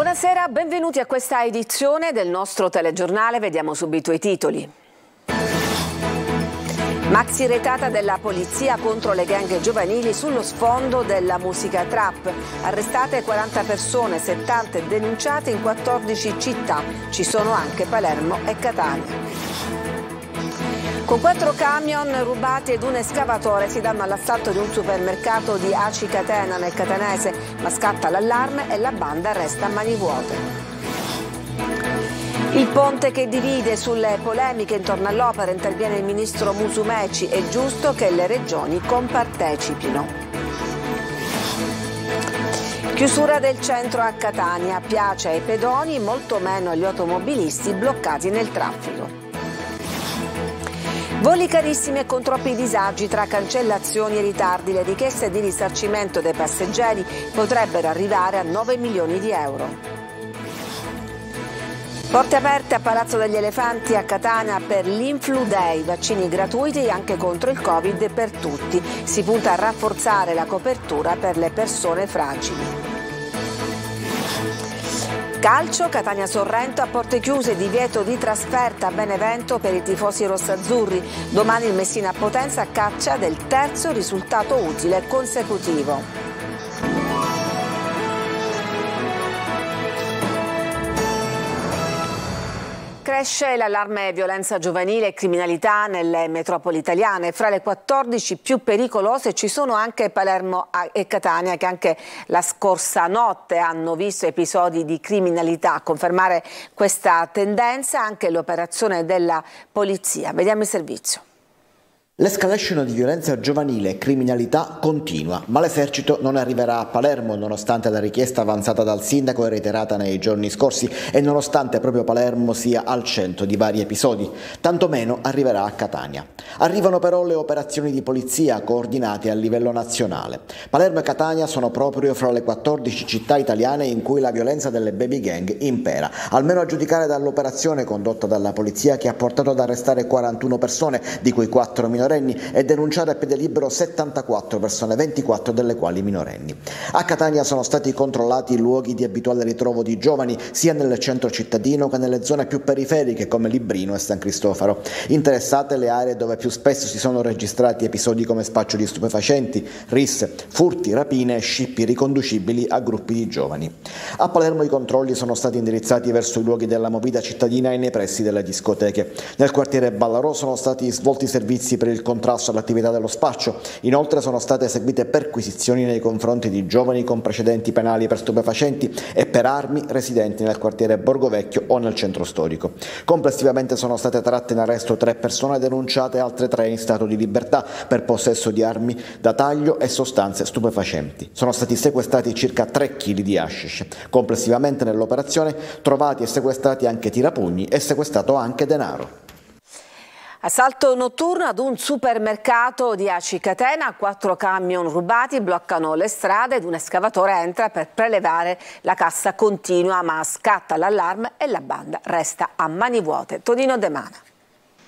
Buonasera, benvenuti a questa edizione del nostro telegiornale. Vediamo subito i titoli. Maxi retata della polizia contro le gang giovanili sullo sfondo della musica trap. Arrestate 40 persone, 70 denunciate in 14 città. Ci sono anche Palermo e Catania. Con quattro camion rubati ed un escavatore si danno all'assalto di un supermercato di Aci Catena nel Catanese, ma scatta l'allarme e la banda resta a mani vuote. Il ponte che divide sulle polemiche intorno all'opera interviene il ministro Musumeci, è giusto che le regioni compartecipino. Chiusura del centro a Catania, piace ai pedoni, molto meno agli automobilisti bloccati nel traffico. Voli carissimi e con troppi disagi tra cancellazioni e ritardi, le richieste di risarcimento dei passeggeri potrebbero arrivare a 9 milioni di euro. Porte aperte a Palazzo degli Elefanti a Catania per l'Influ Day, vaccini gratuiti anche contro il Covid per tutti. Si punta a rafforzare la copertura per le persone fragili. Calcio, Catania-Sorrento a porte chiuse, divieto di trasferta a Benevento per i tifosi rossazzurri. Domani il Messina a Potenza caccia del terzo risultato utile consecutivo. Cresce l'allarme violenza giovanile e criminalità nelle metropoli italiane. Fra le 14 più pericolose ci sono anche Palermo e Catania che anche la scorsa notte hanno visto episodi di criminalità. A confermare questa tendenza anche l'operazione della polizia. Vediamo il servizio. L'escalation di violenza giovanile e criminalità continua, ma l'esercito non arriverà a Palermo nonostante la richiesta avanzata dal sindaco e reiterata nei giorni scorsi e nonostante proprio Palermo sia al centro di vari episodi, tantomeno arriverà a Catania. Arrivano però le operazioni di polizia coordinate a livello nazionale. Palermo e Catania sono proprio fra le 14 città italiane in cui la violenza delle baby gang impera, almeno a giudicare dall'operazione condotta dalla polizia che ha portato ad arrestare 41 persone, di cui 4 minorenni minorenni e denunciare a piede libero 74 persone, 24 delle quali minorenni. A Catania sono stati controllati i luoghi di abituale ritrovo di giovani sia nel centro cittadino che nelle zone più periferiche come Librino e San Cristofaro. Interessate le aree dove più spesso si sono registrati episodi come spaccio di stupefacenti, risse, furti, rapine e scippi riconducibili a gruppi di giovani. A Palermo i controlli sono stati indirizzati verso i luoghi della movida cittadina e nei pressi delle discoteche. Nel quartiere Ballarò sono stati svolti servizi per il contrasto all'attività dello spaccio. Inoltre sono state eseguite perquisizioni nei confronti di giovani con precedenti penali per stupefacenti e per armi residenti nel quartiere Borgovecchio o nel centro storico. Complessivamente sono state tratte in arresto tre persone denunciate e altre tre in stato di libertà per possesso di armi da taglio e sostanze stupefacenti. Sono stati sequestrati circa 3 kg di hashish. Complessivamente nell'operazione trovati e sequestrati anche tirapugni e sequestrato anche denaro. Assalto notturno ad un supermercato di Aci Catena, quattro camion rubati bloccano le strade ed un escavatore entra per prelevare la cassa continua ma scatta l'allarme e la banda resta a mani vuote. Tonino De Mana.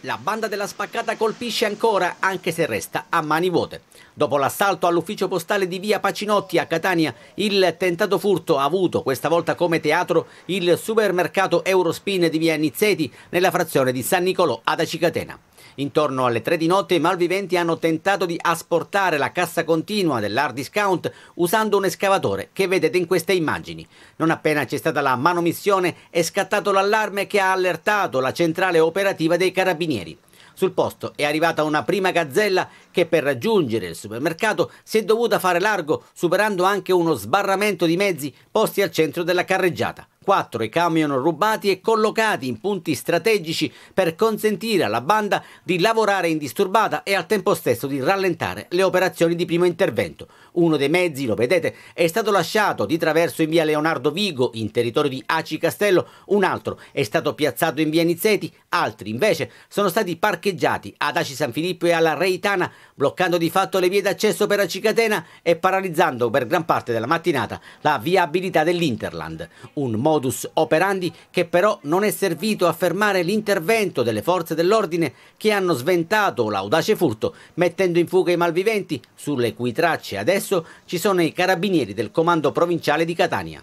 La banda della spaccata colpisce ancora, anche se resta a mani vuote. Dopo l'assalto all'ufficio postale di via Pacinotti a Catania, il tentato furto ha avuto questa volta come teatro il supermercato Eurospin di via Nizzeti nella frazione di San Nicolò ad Acicatena. Intorno alle 3 di notte i malviventi hanno tentato di asportare la cassa continua dell'hard discount usando un escavatore che vedete in queste immagini. Non appena c'è stata la manomissione è scattato l'allarme che ha allertato la centrale operativa dei carabinieri. Sul posto è arrivata una prima gazzella che per raggiungere il supermercato si è dovuta fare largo superando anche uno sbarramento di mezzi posti al centro della carreggiata quattro i camion rubati e collocati in punti strategici per consentire alla banda di lavorare indisturbata e al tempo stesso di rallentare le operazioni di primo intervento. Uno dei mezzi, lo vedete, è stato lasciato di traverso in via Leonardo Vigo, in territorio di Aci Castello, un altro è stato piazzato in via Nizzeti, altri invece sono stati parcheggiati ad Aci San Filippo e alla Reitana, bloccando di fatto le vie d'accesso per Aci Catena e paralizzando per gran parte della mattinata la viabilità dell'Interland. Un modo modus operandi che però non è servito a fermare l'intervento delle forze dell'ordine che hanno sventato l'audace furto mettendo in fuga i malviventi, sulle cui tracce adesso ci sono i carabinieri del comando provinciale di Catania.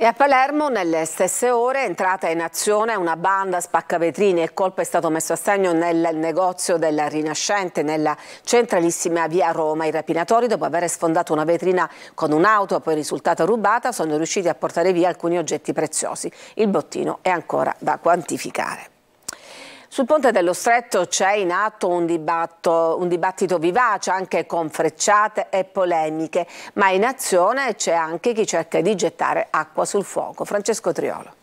E a Palermo nelle stesse ore è entrata in azione una banda spaccavetrini e il colpo è stato messo a segno nel negozio della Rinascente nella centralissima via Roma. I rapinatori dopo aver sfondato una vetrina con un'auto poi risultata rubata sono riusciti a portare via alcuni oggetti preziosi. Il bottino è ancora da quantificare. Sul ponte dello Stretto c'è in atto un dibattito, un dibattito, vivace, anche con frecciate e polemiche, ma in azione c'è anche chi cerca di gettare acqua sul fuoco. Francesco Triolo.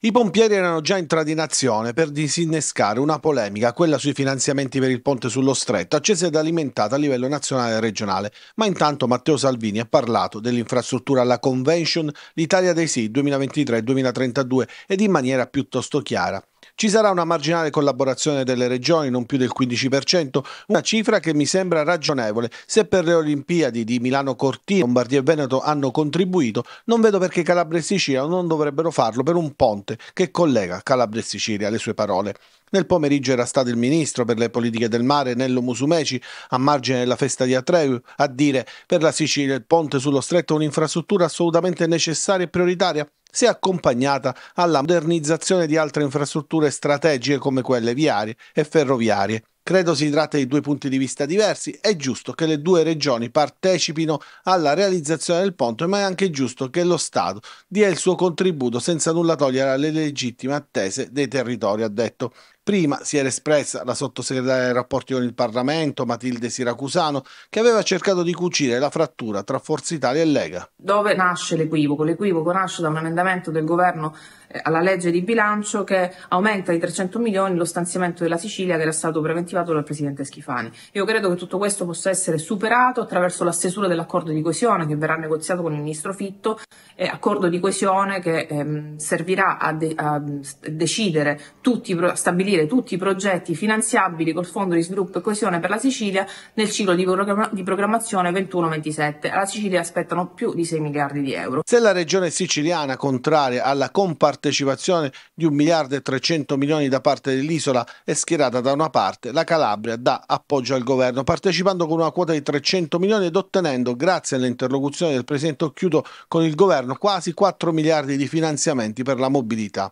I pompieri erano già entrati in azione per disinnescare una polemica, quella sui finanziamenti per il ponte sullo stretto, accesa ed alimentata a livello nazionale e regionale. Ma intanto Matteo Salvini ha parlato dell'infrastruttura alla convention L'Italia dei Sì 2023-2032 ed in maniera piuttosto chiara. Ci sarà una marginale collaborazione delle regioni, non più del 15%, una cifra che mi sembra ragionevole. Se per le Olimpiadi di Milano Cortina, Lombardia e Veneto hanno contribuito, non vedo perché Calabria e Sicilia non dovrebbero farlo per un ponte che collega Calabria e Sicilia, le sue parole. Nel pomeriggio era stato il ministro per le politiche del mare Nello Musumeci a margine della festa di Atreu a dire per la Sicilia il ponte sullo stretto è un'infrastruttura assolutamente necessaria e prioritaria si è accompagnata alla modernizzazione di altre infrastrutture strategiche come quelle viarie e ferroviarie Credo si tratta di due punti di vista diversi. È giusto che le due regioni partecipino alla realizzazione del ponte, ma è anche giusto che lo Stato dia il suo contributo senza nulla togliere alle legittime attese dei territori, ha detto. Prima si era espressa la sottosegretaria dei rapporti con il Parlamento, Matilde Siracusano, che aveva cercato di cucire la frattura tra Forza Italia e Lega. Dove nasce l'equivoco? L'equivoco nasce da un emendamento del governo eh, alla legge di bilancio che aumenta di 300 milioni lo stanziamento della Sicilia che era stato preventivo attivato dal Presidente Schifani. Io credo che tutto questo possa essere superato attraverso la stesura dell'accordo di coesione che verrà negoziato con il Ministro Fitto, eh, accordo di coesione che ehm, servirà a, de- a decidere, tutti, pro- stabilire tutti i progetti finanziabili col Fondo di Sviluppo e Coesione per la Sicilia nel ciclo di, programma- di programmazione 21-27. Alla Sicilia aspettano più di 6 miliardi di euro. Se la regione siciliana contraria alla compartecipazione di 1 miliardo e 300 milioni da parte dell'isola è schierata da una parte, la Calabria dà appoggio al governo, partecipando con una quota di 300 milioni ed ottenendo, grazie alle interlocuzioni del Presidente Occhiuto con il governo, quasi 4 miliardi di finanziamenti per la mobilità.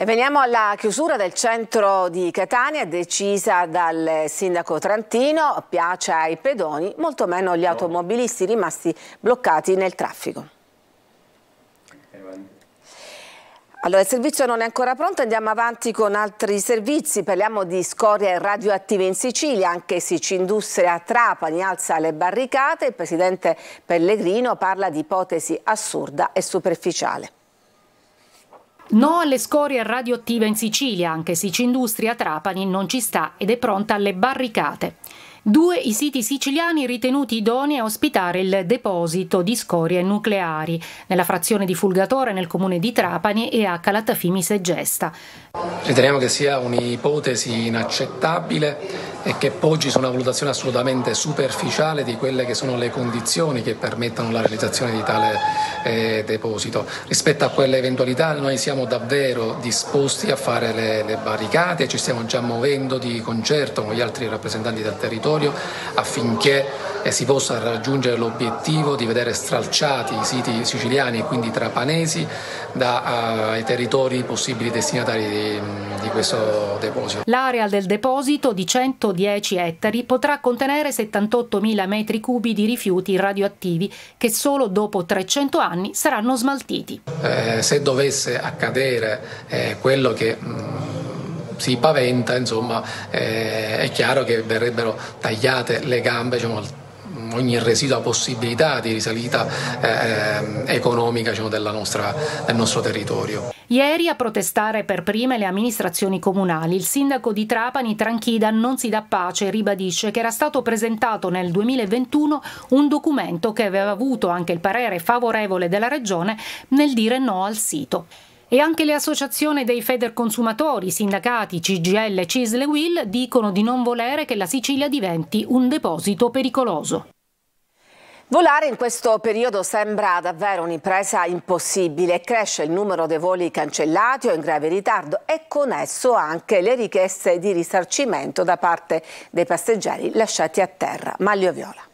E veniamo alla chiusura del centro di Catania, decisa dal sindaco Trantino, piace ai pedoni, molto meno agli automobilisti rimasti bloccati nel traffico. Allora, il servizio non è ancora pronto, andiamo avanti con altri servizi, parliamo di scorie radioattive in Sicilia, anche Sicindustria a Trapani alza le barricate, il presidente Pellegrino parla di ipotesi assurda e superficiale. No alle scorie radioattive in Sicilia, anche Sicindustria a Trapani non ci sta ed è pronta alle barricate. Due i siti siciliani ritenuti idonei a ospitare il deposito di scorie nucleari, nella frazione di Fulgatore nel comune di Trapani e a Calatafimi Segesta. Riteniamo che sia un'ipotesi inaccettabile e che poggi su una valutazione assolutamente superficiale di quelle che sono le condizioni che permettono la realizzazione di tale eh, deposito. Rispetto a quelle eventualità noi siamo davvero disposti a fare le, le barricate, ci stiamo già muovendo di concerto con gli altri rappresentanti del territorio affinché e si possa raggiungere l'obiettivo di vedere stralciati i siti siciliani e quindi trapanesi dai eh, uh, territori possibili destinatari di, di questo deposito. L'area del deposito di 110 ettari potrà contenere 78.000 metri cubi di rifiuti radioattivi che solo dopo 300 anni saranno smaltiti. Eh, se dovesse accadere eh, quello che... Mh, mm, si paventa, insomma, eh, è chiaro che verrebbero tagliate le gambe diciamo, ogni residua possibilità di risalita eh, economica diciamo, nostra, del nostro territorio. Ieri a protestare per prime le amministrazioni comunali, il sindaco di Trapani Tranchida non si dà pace e ribadisce che era stato presentato nel 2021 un documento che aveva avuto anche il parere favorevole della regione nel dire no al sito. E anche le associazioni dei feder consumatori, sindacati, CGL, e CISLE Will dicono di non volere che la Sicilia diventi un deposito pericoloso. Volare in questo periodo sembra davvero un'impresa impossibile. Cresce il numero dei voli cancellati o in grave ritardo e con esso anche le richieste di risarcimento da parte dei passeggeri lasciati a terra. Maglio Viola.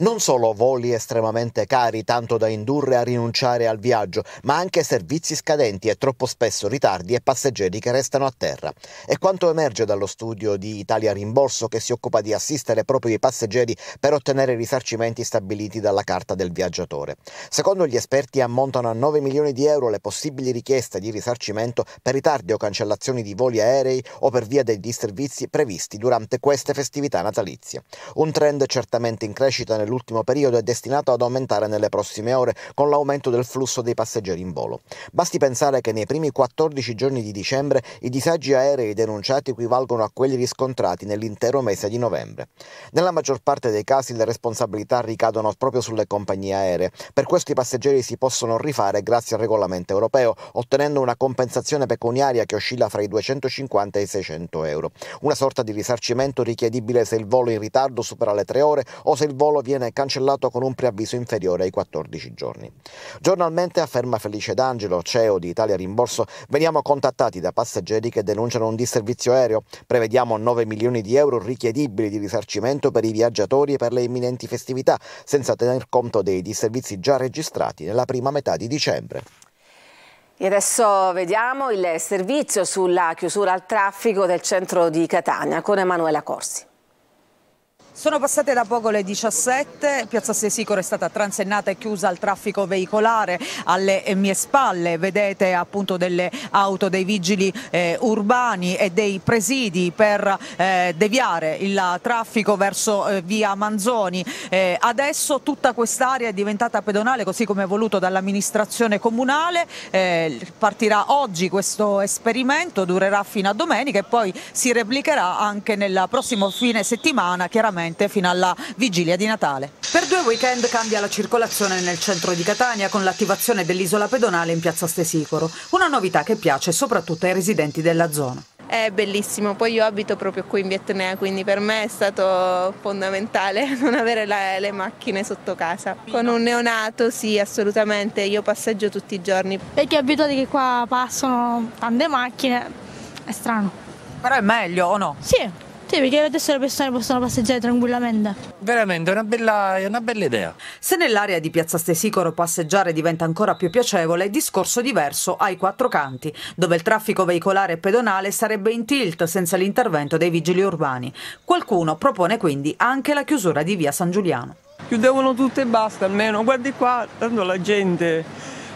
Non solo voli estremamente cari, tanto da indurre a rinunciare al viaggio, ma anche servizi scadenti e troppo spesso ritardi e passeggeri che restano a terra. E quanto emerge dallo studio di Italia Rimborso, che si occupa di assistere proprio i passeggeri per ottenere risarcimenti stabiliti dalla carta del viaggiatore. Secondo gli esperti ammontano a 9 milioni di euro le possibili richieste di risarcimento per ritardi o cancellazioni di voli aerei o per via dei disservizi previsti durante queste festività natalizie. Un trend certamente in crescita nel nell'ultimo periodo è destinato ad aumentare nelle prossime ore con l'aumento del flusso dei passeggeri in volo. Basti pensare che nei primi 14 giorni di dicembre i disagi aerei denunciati equivalgono a quelli riscontrati nell'intero mese di novembre. Nella maggior parte dei casi le responsabilità ricadono proprio sulle compagnie aeree, per questo i passeggeri si possono rifare grazie al regolamento europeo, ottenendo una compensazione pecuniaria che oscilla fra i 250 e i 600 euro, una sorta di risarcimento richiedibile se il volo in ritardo supera le tre ore o se il volo viene viene cancellato con un preavviso inferiore ai 14 giorni. Giornalmente, afferma Felice D'Angelo, CEO di Italia Rimborso, veniamo contattati da passeggeri che denunciano un disservizio aereo. Prevediamo 9 milioni di euro richiedibili di risarcimento per i viaggiatori e per le imminenti festività, senza tener conto dei disservizi già registrati nella prima metà di dicembre. E adesso vediamo il servizio sulla chiusura al traffico del centro di Catania con Emanuela Corsi. Sono passate da poco le 17, Piazza Sesicoro è stata transennata e chiusa al traffico veicolare, alle mie spalle vedete appunto delle auto dei vigili eh, urbani e dei presidi per eh, deviare il traffico verso eh, via Manzoni. Eh, adesso tutta quest'area è diventata pedonale così come è voluto dall'amministrazione comunale, eh, partirà oggi questo esperimento, durerà fino a domenica e poi si replicherà anche nel prossimo fine settimana chiaramente vigente fino alla vigilia di Natale. Per due weekend cambia la circolazione nel centro di Catania con l'attivazione dell'isola pedonale in piazza Stesicoro, una novità che piace soprattutto ai residenti della zona. È bellissimo, poi io abito proprio qui in Vietnea, quindi per me è stato fondamentale non avere la, le macchine sotto casa. Con un neonato sì, assolutamente, io passeggio tutti i giorni. E chi è abituato che qua passano tante macchine, è strano. Però è meglio o no? Sì, sì, perché adesso le persone possono passeggiare tranquillamente. Veramente, è una bella, è una bella idea. Se nell'area di Piazza Stesicoro passeggiare diventa ancora più piacevole, discorso diverso ai quattro canti, dove il traffico veicolare e pedonale sarebbe in tilt senza l'intervento dei vigili urbani. Qualcuno propone quindi anche la chiusura di via San Giuliano. Chiudevano tutte e basta, almeno. Guardi qua, tanto la gente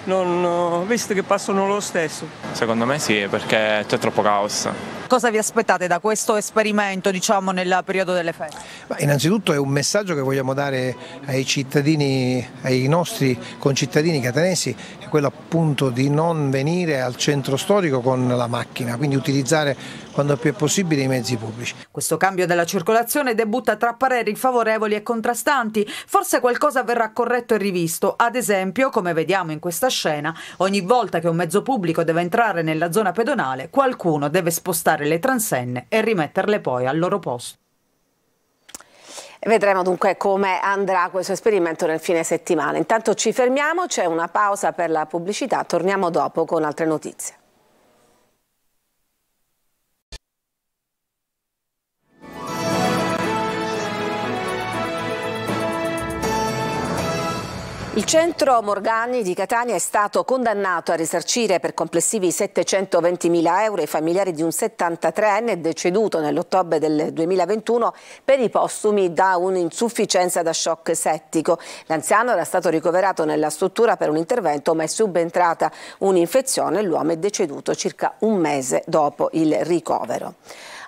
non, eh, visto che passano lo stesso. Secondo me sì, perché c'è troppo caos. Cosa vi aspettate da questo esperimento diciamo, nel periodo delle feste? Ma innanzitutto è un messaggio che vogliamo dare ai cittadini, ai nostri concittadini catanesi, è quello appunto di non venire al centro storico con la macchina, quindi utilizzare quando più è possibile i mezzi pubblici. Questo cambio della circolazione debutta tra pareri favorevoli e contrastanti. Forse qualcosa verrà corretto e rivisto. Ad esempio, come vediamo in questa scena, ogni volta che un mezzo pubblico deve entrare nella zona pedonale, qualcuno deve spostare le transenne e rimetterle poi al loro posto. Vedremo dunque come andrà questo esperimento nel fine settimana. Intanto ci fermiamo, c'è una pausa per la pubblicità, torniamo dopo con altre notizie. Il centro Morgani di Catania è stato condannato a risarcire per complessivi 720.000 euro i familiari di un 73enne deceduto nell'ottobre del 2021 per i postumi da un'insufficienza da shock settico. L'anziano era stato ricoverato nella struttura per un intervento ma è subentrata un'infezione e l'uomo è deceduto circa un mese dopo il ricovero.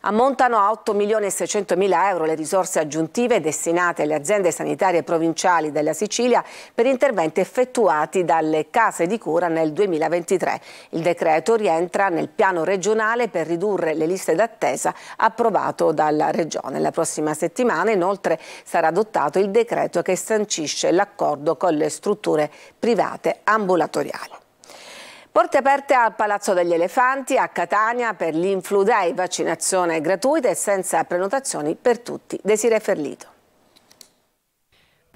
Ammontano a 8 milioni e 600 mila euro le risorse aggiuntive destinate alle aziende sanitarie provinciali della Sicilia per interventi effettuati dalle case di cura nel 2023. Il decreto rientra nel piano regionale per ridurre le liste d'attesa approvato dalla Regione. La prossima settimana inoltre sarà adottato il decreto che sancisce l'accordo con le strutture private ambulatoriali. Porte aperte al Palazzo degli Elefanti a Catania per l'Influ Day, vaccinazione gratuita e senza prenotazioni per tutti. Desire Ferlito.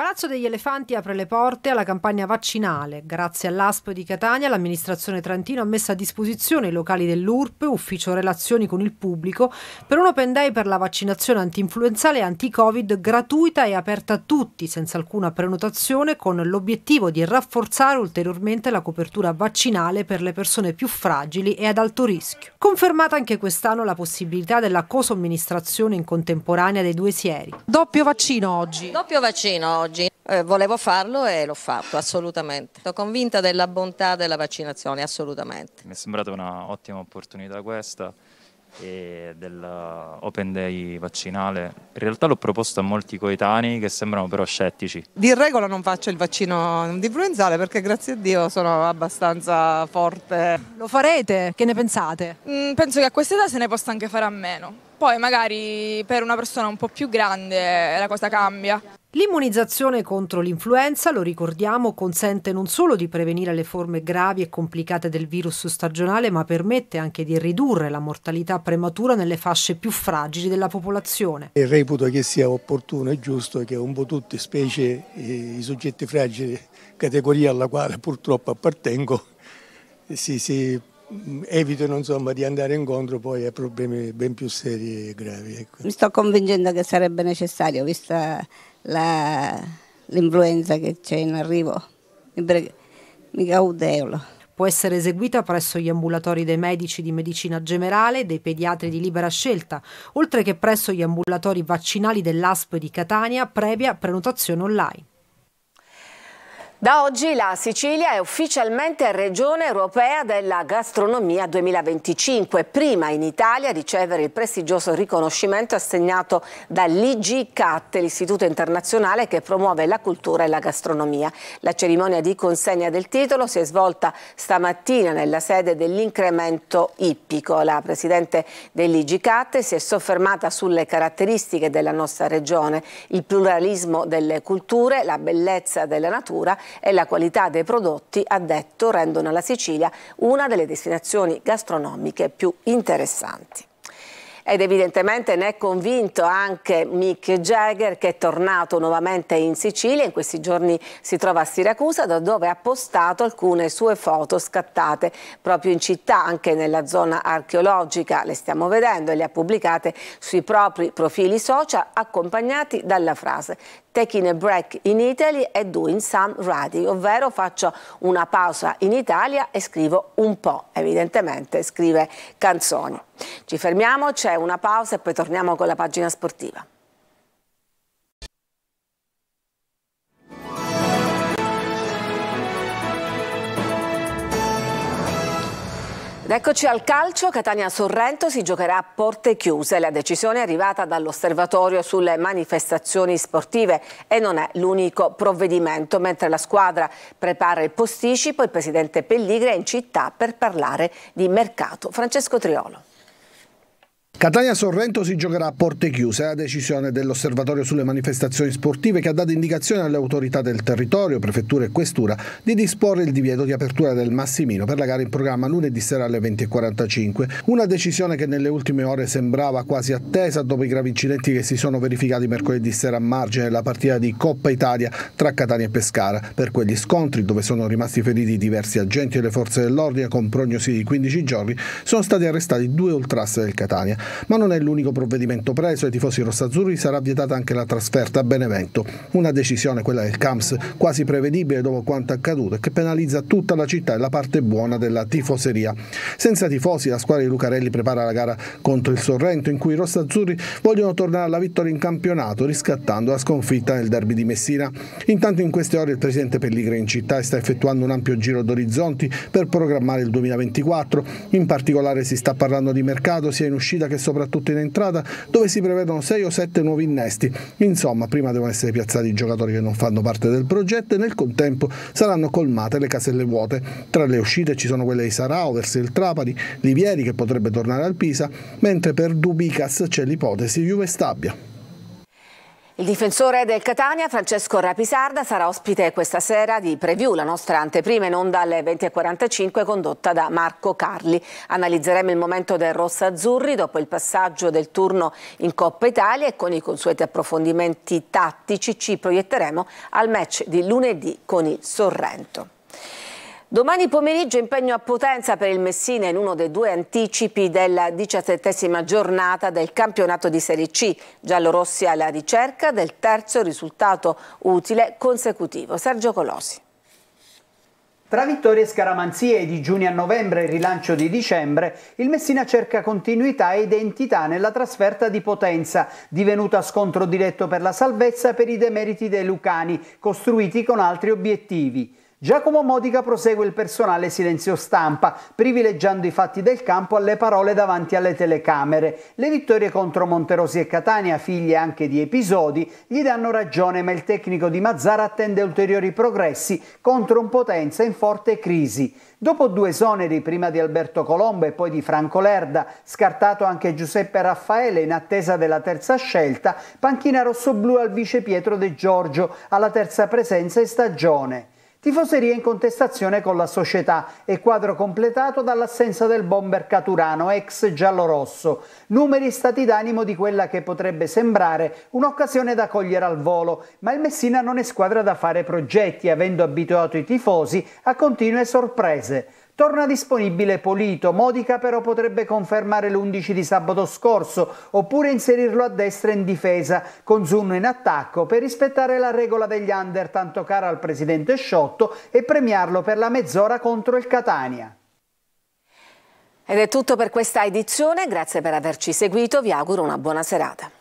Palazzo degli Elefanti apre le porte alla campagna vaccinale. Grazie all'ASP di Catania, l'amministrazione Trantino ha messo a disposizione i locali dell'URP, ufficio relazioni con il pubblico, per un open day per la vaccinazione antinfluenzale e anti-Covid gratuita e aperta a tutti, senza alcuna prenotazione, con l'obiettivo di rafforzare ulteriormente la copertura vaccinale per le persone più fragili e ad alto rischio. Confermata anche quest'anno la possibilità della cosomministrazione in contemporanea dei due sieri. Doppio vaccino oggi. Doppio vaccino oggi oggi. Eh, volevo farlo e l'ho fatto, assolutamente. Sono convinta della bontà della vaccinazione, assolutamente. Mi è sembrata un'ottima opportunità questa e dell'open day vaccinale. In realtà l'ho proposto a molti coetanei che sembrano però scettici. Di regola non faccio il vaccino influenzale perché grazie a Dio sono abbastanza forte. Lo farete? Che ne pensate? Mm, penso che a questa età se ne possa anche fare a meno. Poi magari per una persona un po' più grande la cosa cambia. L'immunizzazione contro l'influenza, lo ricordiamo, consente non solo di prevenire le forme gravi e complicate del virus stagionale, ma permette anche di ridurre la mortalità prematura nelle fasce più fragili della popolazione. E reputo che sia opportuno e giusto che un po' tutte, specie i soggetti fragili, categoria alla quale purtroppo appartengo, si, si evitano insomma, di andare incontro poi a problemi ben più seri e gravi. Ecco. Mi sto convincendo che sarebbe necessario, vista l'influenza che c'è in arrivo, Mi udevolo. Può essere eseguita presso gli ambulatori dei medici di medicina generale e dei pediatri di libera scelta, oltre che presso gli ambulatori vaccinali dell'ASP di Catania, previa prenotazione online. Da oggi la Sicilia è ufficialmente regione europea della gastronomia 2025, prima in Italia a ricevere il prestigioso riconoscimento assegnato dall'IGCAT, l'istituto internazionale che promuove la cultura e la gastronomia. La cerimonia di consegna del titolo si è svolta stamattina nella sede dell'incremento ippico. La presidente dell'IGCAT si è soffermata sulle caratteristiche della nostra regione, il pluralismo delle culture, la bellezza della natura e la qualità dei prodotti, ha detto, rendono la Sicilia una delle destinazioni gastronomiche più interessanti. Ed evidentemente ne è convinto anche Mick Jagger che è tornato nuovamente in Sicilia, in questi giorni si trova a Siracusa da dove ha postato alcune sue foto scattate proprio in città, anche nella zona archeologica, le stiamo vedendo e le ha pubblicate sui propri profili social accompagnati dalla frase taking a break in Italy e doing some writing, ovvero faccio una pausa in Italia e scrivo un po', evidentemente scrive canzoni. Ci fermiamo, c'è una pausa e poi torniamo con la pagina sportiva. Eccoci al calcio, Catania-Sorrento si giocherà a porte chiuse. La decisione è arrivata dall'osservatorio sulle manifestazioni sportive e non è l'unico provvedimento. Mentre la squadra prepara il posticipo, il presidente Pelligre è in città per parlare di mercato. Francesco Triolo. Catania-Sorrento si giocherà a porte chiuse, è la decisione dell'Osservatorio sulle manifestazioni sportive che ha dato indicazione alle autorità del territorio, prefettura e questura, di disporre il divieto di apertura del Massimino per la gara in programma lunedì sera alle 20.45. Una decisione che nelle ultime ore sembrava quasi attesa dopo i gravi incidenti che si sono verificati mercoledì sera a margine della partita di Coppa Italia tra Catania e Pescara. Per quegli scontri, dove sono rimasti feriti diversi agenti delle forze dell'ordine con prognosi di 15 giorni, sono stati arrestati due ultras del Catania. Ma non è l'unico provvedimento preso, ai tifosi rossazzurri sarà vietata anche la trasferta a Benevento. Una decisione, quella del CAMS, quasi prevedibile dopo quanto accaduto e che penalizza tutta la città e la parte buona della tifoseria. Senza tifosi la squadra di Lucarelli prepara la gara contro il Sorrento in cui i rossazzurri vogliono tornare alla vittoria in campionato riscattando la sconfitta nel derby di Messina. Intanto in queste ore il presidente Pelligre in città sta effettuando un ampio giro d'orizzonti per programmare il 2024. In particolare si sta parlando di mercato sia in uscita che soprattutto in entrata, dove si prevedono 6 o 7 nuovi innesti. Insomma, prima devono essere piazzati i giocatori che non fanno parte del progetto e nel contempo saranno colmate le caselle vuote. Tra le uscite ci sono quelle di Sarao verso il Trapani, Livieri che potrebbe tornare al Pisa, mentre per Dubicas c'è l'ipotesi Juve Stabia. Il difensore del Catania, Francesco Rapisarda, sarà ospite questa sera di Preview, la nostra anteprima in onda alle 20.45 condotta da Marco Carli. Analizzeremo il momento del Rossa Azzurri dopo il passaggio del turno in Coppa Italia e con i consueti approfondimenti tattici ci proietteremo al match di lunedì con il Sorrento. Domani pomeriggio impegno a Potenza per il Messina in uno dei due anticipi della diciassettesima giornata del campionato di Serie C. Giallorossi alla ricerca del terzo risultato utile consecutivo. Sergio Colosi. Tra vittorie e scaramanzie di giugno a novembre e rilancio di dicembre, il Messina cerca continuità e identità nella trasferta di Potenza, divenuta scontro diretto per la salvezza per i demeriti dei Lucani, costruiti con altri obiettivi. Giacomo Modica prosegue il personale silenzio stampa, privilegiando i fatti del campo alle parole davanti alle telecamere. Le vittorie contro Monterosi e Catania, figlie anche di episodi, gli danno ragione, ma il tecnico di Mazzara attende ulteriori progressi contro un potenza in forte crisi. Dopo due esoneri, prima di Alberto Colombo e poi di Franco Lerda, scartato anche Giuseppe Raffaele in attesa della terza scelta, panchina rossoblu al vice Pietro De Giorgio alla terza presenza in stagione. Tifoseria in contestazione con la società e quadro completato dall'assenza del bomber Caturano, ex giallorosso. Numeri stati d'animo di quella che potrebbe sembrare un'occasione da cogliere al volo, ma il Messina non è squadra da fare progetti, avendo abituato i tifosi a continue sorprese torna disponibile Polito. Modica però potrebbe confermare l'11 di sabato scorso oppure inserirlo a destra in difesa con Zunno in attacco per rispettare la regola degli under tanto cara al presidente Sciotto e premiarlo per la mezz'ora contro il Catania. Ed è tutto per questa edizione, grazie per averci seguito, vi auguro una buona serata.